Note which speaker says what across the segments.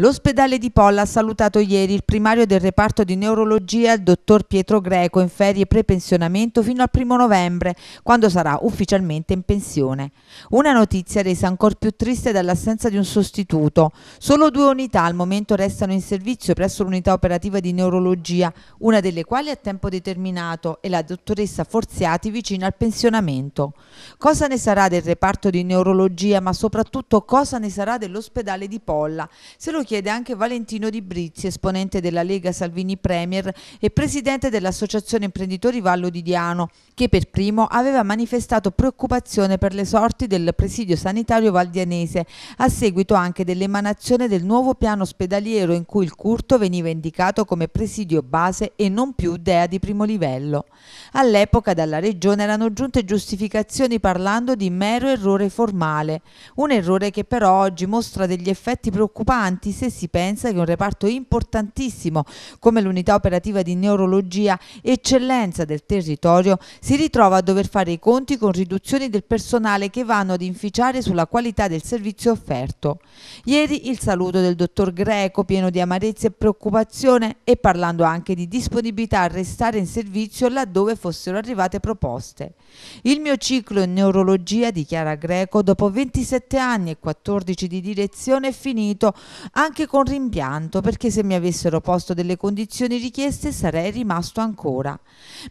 Speaker 1: L'ospedale di Polla ha salutato ieri il primario del reparto di neurologia, il dottor Pietro Greco, in ferie prepensionamento fino al primo novembre, quando sarà ufficialmente in pensione. Una notizia resa ancora più triste dall'assenza di un sostituto. Solo due unità al momento restano in servizio presso l'unità operativa di neurologia, una delle quali a tempo determinato e la dottoressa Forziati vicina al pensionamento. Cosa ne sarà del reparto di neurologia, ma soprattutto cosa ne sarà dell'ospedale di Polla? Se lo chiede anche Valentino Di Brizzi, esponente della Lega Salvini Premier e presidente dell'Associazione Imprenditori Vallo di Diano, che per primo aveva manifestato preoccupazione per le sorti del presidio sanitario valdianese, a seguito anche dell'emanazione del nuovo piano ospedaliero in cui il curto veniva indicato come presidio base e non più DEA di primo livello. All'epoca dalla Regione erano giunte giustificazioni parlando di mero errore formale, un errore che però oggi mostra degli effetti preoccupanti anche se si pensa che un reparto importantissimo come l'unità operativa di neurologia, eccellenza del territorio, si ritrova a dover fare i conti con riduzioni del personale che vanno ad inficiare sulla qualità del servizio offerto. Ieri il saluto del dottor Greco, pieno di amarezza e preoccupazione e parlando anche di disponibilità a restare in servizio laddove fossero arrivate proposte. Il mio ciclo in neurologia, dichiara Greco, dopo 27 anni e 14 di direzione è finito anche con rimpianto, perché se mi avessero posto delle condizioni richieste sarei rimasto ancora.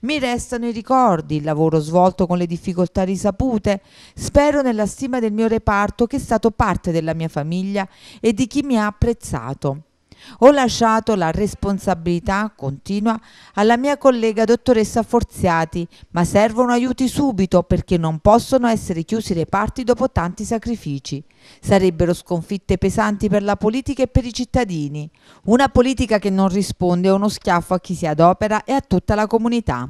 Speaker 1: Mi restano i ricordi, il lavoro svolto con le difficoltà risapute, spero nella stima del mio reparto che è stato parte della mia famiglia e di chi mi ha apprezzato. Ho lasciato la responsabilità, continua, alla mia collega dottoressa Forziati, ma servono aiuti subito perché non possono essere chiusi i reparti dopo tanti sacrifici. Sarebbero sconfitte pesanti per la politica e per i cittadini. Una politica che non risponde è uno schiaffo a chi si adopera e a tutta la comunità.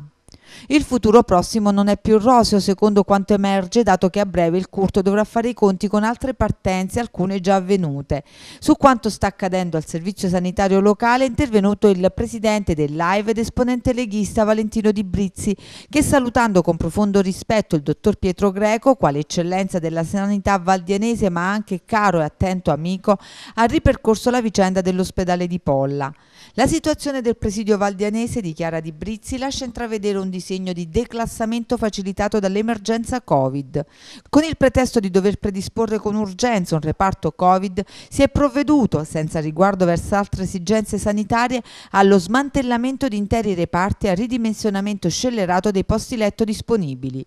Speaker 1: Il futuro prossimo non è più roseo secondo quanto emerge dato che a breve il Curto dovrà fare i conti con altre partenze, alcune già avvenute. Su quanto sta accadendo al servizio sanitario locale è intervenuto il presidente del Live ed esponente leghista Valentino Di Brizzi che salutando con profondo rispetto il dottor Pietro Greco, quale eccellenza della sanità valdianese ma anche caro e attento amico, ha ripercorso la vicenda dell'ospedale di Polla. La situazione del presidio valdianese, dichiara Di Brizzi, lascia intravedere un disastro disegno di declassamento facilitato dall'emergenza Covid. Con il pretesto di dover predisporre con urgenza un reparto Covid, si è provveduto, senza riguardo verso altre esigenze sanitarie, allo smantellamento di interi reparti e al ridimensionamento scellerato dei posti letto disponibili.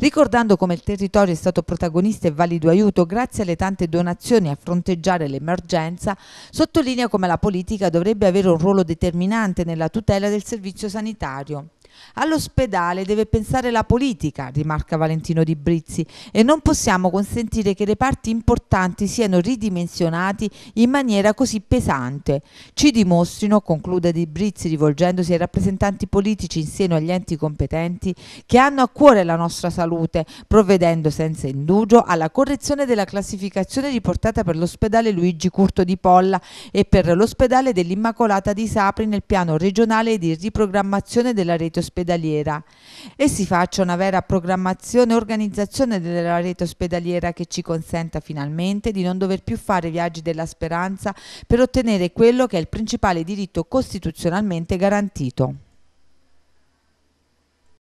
Speaker 1: Ricordando come il territorio è stato protagonista e valido aiuto grazie alle tante donazioni a fronteggiare l'emergenza, sottolinea come la politica dovrebbe avere un ruolo determinante nella tutela del servizio sanitario. All'ospedale deve pensare la politica, rimarca Valentino Di Brizzi, e non possiamo consentire che reparti importanti siano ridimensionati in maniera così pesante. Ci dimostrino, conclude Di Brizzi rivolgendosi ai rappresentanti politici in seno agli enti competenti, che hanno a cuore la nostra salute, provvedendo senza indugio alla correzione della classificazione riportata per l'ospedale Luigi Curto di Polla e per l'ospedale dell'Immacolata di Sapri nel piano regionale di riprogrammazione della rete ospedale ospedaliera e si faccia una vera programmazione e organizzazione della rete ospedaliera che ci consenta finalmente di non dover più fare viaggi della speranza per ottenere quello che è il principale diritto costituzionalmente garantito.